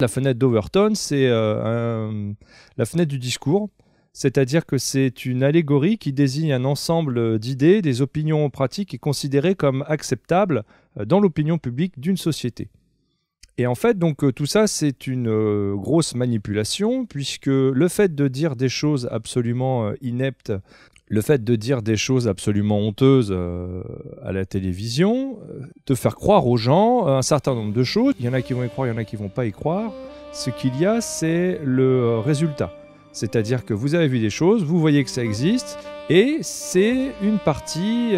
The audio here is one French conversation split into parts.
La fenêtre d'Overton, c'est euh, la fenêtre du discours, c'est-à-dire que c'est une allégorie qui désigne un ensemble d'idées, des opinions pratiques et considérées comme acceptables euh, dans l'opinion publique d'une société. Et en fait, donc euh, tout ça, c'est une grosse manipulation, puisque le fait de dire des choses absolument ineptes le fait de dire des choses absolument honteuses euh, à la télévision, euh, de faire croire aux gens euh, un certain nombre de choses, il y en a qui vont y croire, il y en a qui vont pas y croire, ce qu'il y a, c'est le résultat. C'est-à-dire que vous avez vu des choses, vous voyez que ça existe, et c'est une partie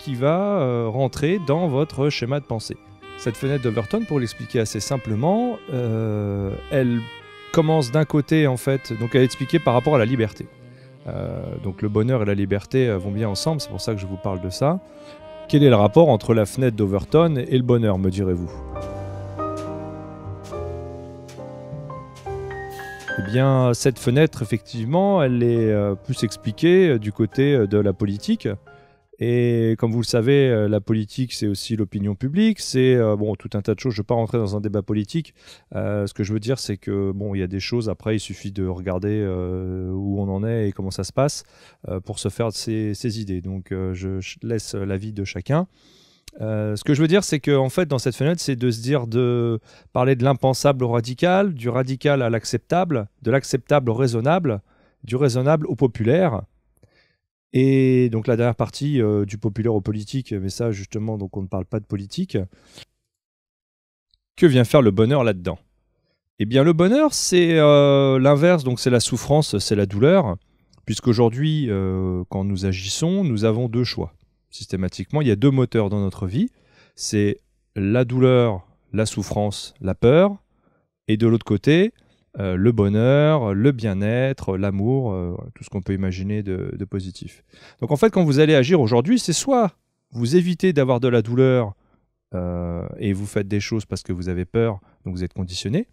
qui va rentrer dans votre schéma de pensée. Cette fenêtre d'Overton, pour l'expliquer assez simplement, elle commence d'un côté en fait, donc à expliquer par rapport à la liberté. Euh, donc le bonheur et la liberté euh, vont bien ensemble, c'est pour ça que je vous parle de ça. Quel est le rapport entre la fenêtre d'Overton et le bonheur, me direz-vous Eh bien, cette fenêtre, effectivement, elle est euh, plus expliquée du côté de la politique. Et comme vous le savez, euh, la politique, c'est aussi l'opinion publique, c'est euh, bon tout un tas de choses. Je ne vais pas rentrer dans un débat politique. Euh, ce que je veux dire, c'est que bon, il y a des choses. Après, il suffit de regarder où on en est et comment ça se passe pour se faire ses, idées. Donc, je laisse l'avis de chacun. ce que je veux dire, c'est qu'en fait, dans cette fenêtre, c'est de se dire de parler de l'impensable au radical, du radical à l'acceptable, de l'acceptable au raisonnable, du raisonnable au populaire, et donc la dernière partie euh, du populaire au politique, mais ça justement, donc on ne parle pas de politique. Que vient faire le bonheur là-dedans Eh bien le bonheur, c'est euh, l'inverse, donc c'est la souffrance, c'est la douleur, puisqu'aujourd'hui, aujourd'hui quand nous agissons, nous avons deux choix. Systématiquement, il y a deux moteurs dans notre vie, c'est la douleur, la souffrance, la peur, et de l'autre côté, euh, le bonheur, le bien-être, l'amour, euh, tout ce qu'on peut imaginer de, positif. Donc en fait, quand vous allez agir aujourd'hui, c'est soit vous évitez d'avoir de la douleur euh, et vous faites des choses parce que vous avez peur, donc vous êtes conditionné,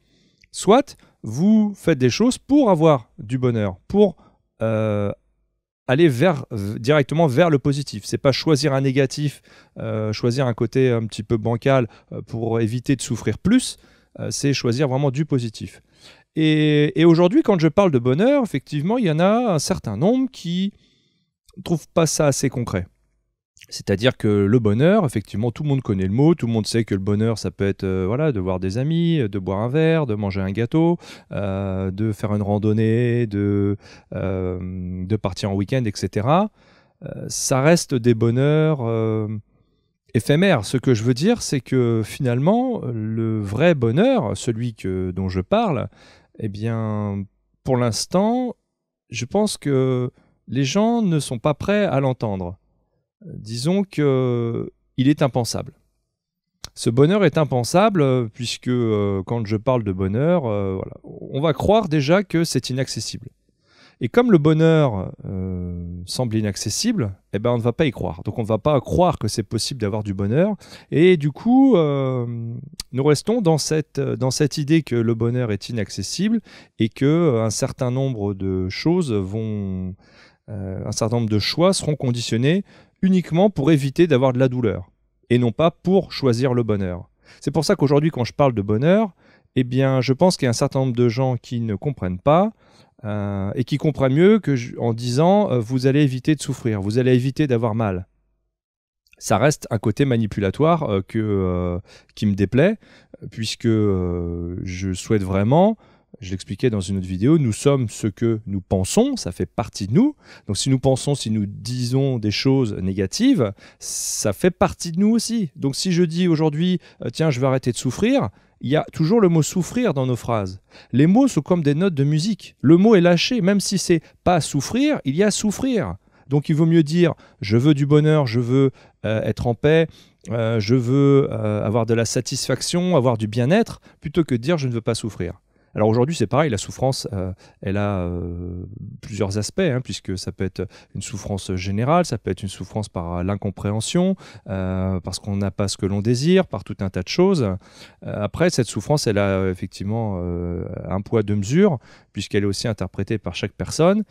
soit vous faites des choses pour avoir du bonheur, pour aller directement vers le positif. C'est pas choisir un négatif, choisir un côté un petit peu bancal pour éviter de souffrir plus. c'est choisir vraiment du positif. Et, aujourd'hui, quand je parle de bonheur, effectivement, il y en a un certain nombre qui ne trouvent pas ça assez concret. C'est-à-dire que le bonheur, effectivement, tout le monde connaît le mot, tout le monde sait que le bonheur, ça peut être euh, voilà, de voir des amis, de boire un verre, de manger un gâteau, euh, de faire une randonnée, de, euh, partir en week-end, etc. ça reste des bonheurs éphémères. Ce que je veux dire, c'est que finalement, le vrai bonheur, celui dont je parle, eh bien, pour l'instant, je pense que les gens ne sont pas prêts à l'entendre. Disons que il est impensable. Ce bonheur est impensable euh, puisque euh, quand je parle de bonheur, euh, on va croire déjà que c'est inaccessible. Et comme le bonheur euh, semble inaccessible, eh ben on ne va pas y croire. Donc on ne va pas croire que c'est possible d'avoir du bonheur. Et du coup, euh, nous restons dans cette, dans cette idée que le bonheur est inaccessible et que euh, un certain nombre de choses vont, un certain nombre de choix seront conditionnés uniquement pour éviter d'avoir de la douleur et non pas pour choisir le bonheur. C'est pour ça qu'aujourd'hui, quand je parle de bonheur, eh bien, je pense qu'il y a un certain nombre de gens qui ne comprennent pas euh, et qui comprend mieux que en disant euh, vous allez éviter de souffrir, vous allez éviter d'avoir mal. Ça reste un côté manipulatoire euh, qui me déplaît, puisque je souhaite vraiment, je l'expliquais dans une autre vidéo, nous sommes ce que nous pensons, ça fait partie de nous. Donc si nous pensons, si nous disons des choses négatives, ça fait partie de nous aussi. Donc si je dis aujourd'hui, tiens, je vais arrêter de souffrir, il y a toujours le mot souffrir dans nos phrases. Les mots sont comme des notes de musique. Le mot est lâché, même si c'est pas souffrir, il y a souffrir. Donc il vaut mieux dire je veux du bonheur, je veux euh, être en paix, euh, je veux euh, avoir de la satisfaction, avoir du bien-être, plutôt que dire je ne veux pas souffrir. Alors aujourd'hui, c'est pareil, la souffrance, euh, elle a euh, plusieurs aspects, hein, puisque ça peut être une souffrance générale, ça peut être une souffrance par euh, l'incompréhension, parce qu'on n'a pas ce que l'on désire, par tout un tas de choses. après, cette souffrance, elle a effectivement un poids de mesure, puisqu'elle est aussi interprétée par chaque personne.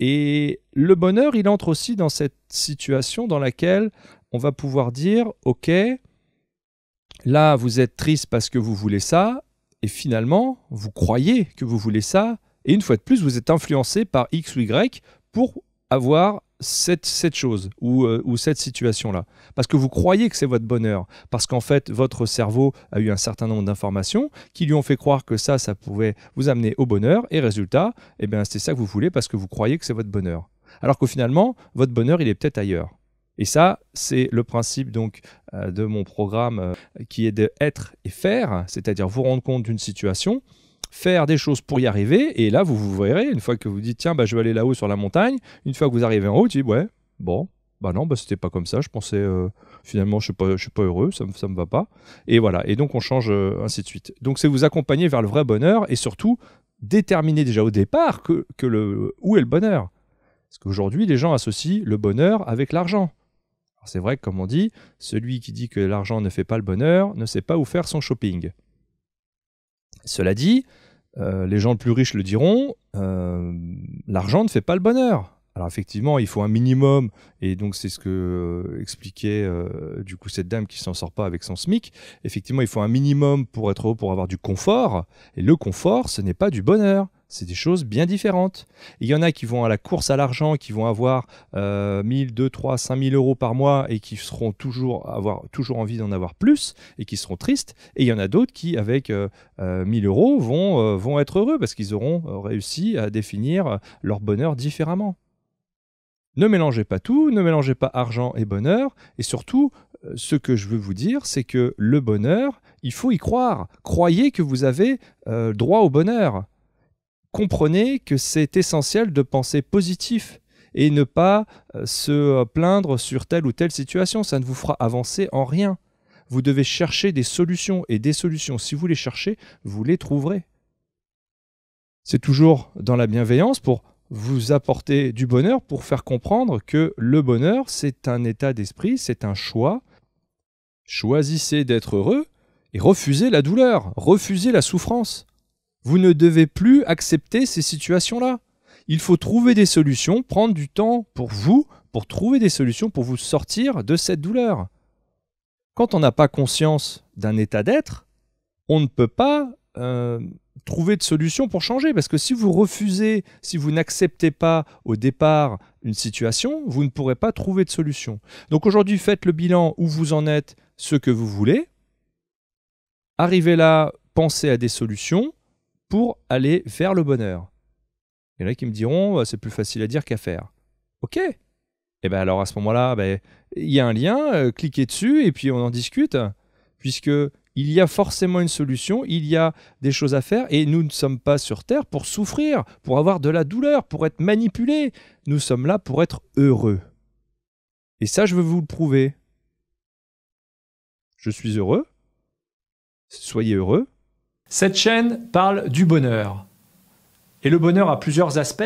Et le bonheur, il entre aussi dans cette situation dans laquelle on va pouvoir dire, OK, Là, vous êtes triste parce que vous voulez ça, et finalement, vous croyez que vous voulez ça, et une fois de plus, vous êtes influencé par X ou Y pour avoir cette, chose euh, ou, cette situation-là. Parce que vous croyez que c'est votre bonheur. Parce qu'en fait, votre cerveau a eu un certain nombre d'informations qui lui ont fait croire que ça, ça pouvait vous amener au bonheur. Et résultat, eh bien, c'est ça que vous voulez parce que vous croyez que c'est votre bonheur. Alors que finalement, votre bonheur, il est peut-être ailleurs. Et ça, c'est le principe donc euh, de mon programme euh, qui est de être et faire, c'est-à-dire vous rendre compte d'une situation, faire des choses pour y arriver, et là vous vous verrez, une fois que vous dites tiens, bah, je vais aller là-haut sur la montagne, une fois que vous arrivez en haut, tu dis ouais, bon, bah non, bah c'était pas comme ça, je pensais euh, finalement je suis pas, je suis pas heureux, ça me, me va pas, et voilà, et donc on change ainsi de suite. Donc c'est vous accompagner vers le vrai bonheur, et surtout déterminer déjà au départ que, le, où est le bonheur. Parce qu'aujourd'hui, les gens associent le bonheur avec l'argent c'est vrai que, comme on dit, celui qui dit que l'argent ne fait pas le bonheur ne sait pas où faire son shopping. Cela dit, euh, les gens les plus riches le diront, euh, l'argent ne fait pas le bonheur. Alors effectivement, il faut un minimum, et donc c'est ce que euh, expliquait du coup cette dame qui s'en sort pas avec son SMIC. Effectivement, il faut un minimum pour être haut, pour avoir du confort, et le confort, ce n'est pas du bonheur c'est des choses bien différentes. Il y en a qui vont à la course à l'argent, qui vont avoir euh, 1000, 2, 3, 5000 euros par mois et qui seront toujours, avoir, toujours envie d'en avoir plus et qui seront tristes. Et il y en a d'autres qui, avec euh, 1000 euh, euros, euh, vont être heureux parce qu'ils auront euh, réussi à définir leur bonheur différemment. Ne mélangez pas tout, ne mélangez pas argent et bonheur. Et surtout, ce que je veux vous dire, c'est que le bonheur, il faut y croire. Croyez que vous avez droit au bonheur comprenez que c'est essentiel de penser positif et ne pas euh, se euh, plaindre sur telle ou telle situation. Ça ne vous fera avancer en rien. Vous devez chercher des solutions et des solutions, si vous les cherchez, vous les trouverez. C'est toujours dans la bienveillance pour vous apporter du bonheur, pour faire comprendre que le bonheur, c'est un état d'esprit, c'est un choix. Choisissez d'être heureux et refusez la douleur, refusez la souffrance. Vous ne devez plus accepter ces situations-là. Il faut trouver des solutions, prendre du temps pour vous, pour trouver des solutions pour vous sortir de cette douleur. Quand on n'a pas conscience d'un état d'être, on ne peut pas euh, trouver de solution pour changer. Parce que si vous refusez, si vous n'acceptez pas au départ une situation, vous ne pourrez pas trouver de solution. Donc aujourd'hui, faites le bilan où vous en êtes, ce que vous voulez. Arrivez là, pensez à des solutions pour aller vers le bonheur. Il y en a qui me diront, bah, c'est plus facile à dire qu'à faire. Ok. Et eh bien alors à ce moment-là, bah, il y a un lien, euh, cliquez dessus et puis on en discute, puisque il y a forcément une solution, il y a des choses à faire et nous ne sommes pas sur Terre pour souffrir, pour avoir de la douleur, pour être manipulés. Nous sommes là pour être heureux. Et ça, je veux vous le prouver. Je suis heureux. Soyez heureux. Cette chaîne parle du bonheur. Et le bonheur a plusieurs aspects.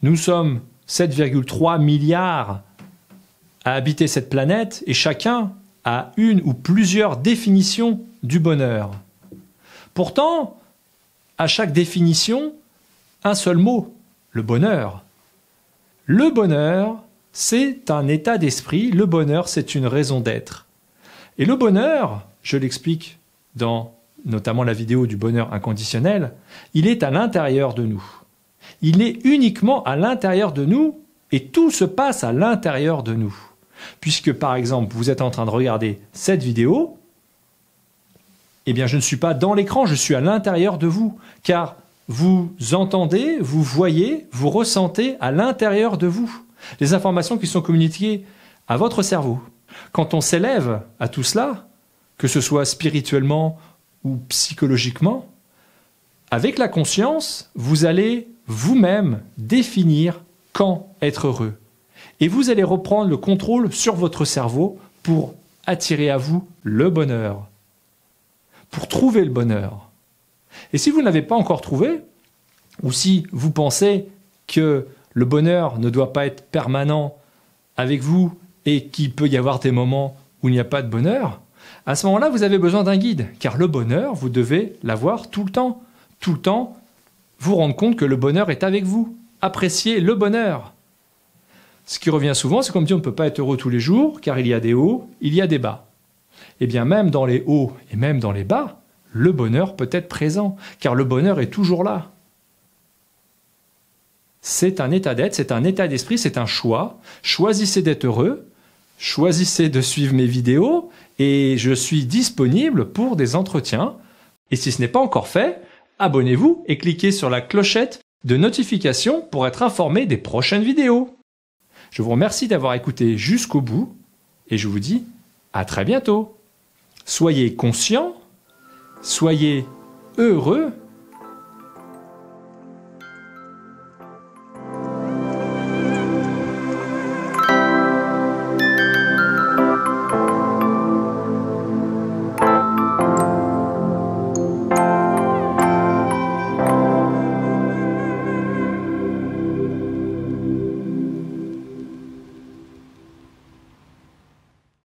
Nous sommes 7,3 milliards à habiter cette planète et chacun a une ou plusieurs définitions du bonheur. Pourtant, à chaque définition, un seul mot, le bonheur. Le bonheur, c'est un état d'esprit, le bonheur, c'est une raison d'être. Et le bonheur, je l'explique dans notamment la vidéo du bonheur inconditionnel, il est à l'intérieur de nous. Il est uniquement à l'intérieur de nous et tout se passe à l'intérieur de nous. Puisque par exemple, vous êtes en train de regarder cette vidéo, eh bien je ne suis pas dans l'écran, je suis à l'intérieur de vous, car vous entendez, vous voyez, vous ressentez à l'intérieur de vous les informations qui sont communiquées à votre cerveau. Quand on s'élève à tout cela, que ce soit spirituellement, ou psychologiquement, avec la conscience, vous allez vous-même définir quand être heureux. Et vous allez reprendre le contrôle sur votre cerveau pour attirer à vous le bonheur, pour trouver le bonheur. Et si vous ne l'avez pas encore trouvé, ou si vous pensez que le bonheur ne doit pas être permanent avec vous et qu'il peut y avoir des moments où il n'y a pas de bonheur, à ce moment-là, vous avez besoin d'un guide, car le bonheur, vous devez l'avoir tout le temps. Tout le temps, vous rendre compte que le bonheur est avec vous. Appréciez le bonheur. Ce qui revient souvent, c'est qu'on me dit on ne peut pas être heureux tous les jours, car il y a des hauts, il y a des bas. Eh bien, même dans les hauts et même dans les bas, le bonheur peut être présent, car le bonheur est toujours là. C'est un état d'être, c'est un état d'esprit, c'est un choix. Choisissez d'être heureux, choisissez de suivre mes vidéos, et je suis disponible pour des entretiens. Et si ce n'est pas encore fait, abonnez-vous et cliquez sur la clochette de notification pour être informé des prochaines vidéos. Je vous remercie d'avoir écouté jusqu'au bout et je vous dis à très bientôt. Soyez conscient, soyez heureux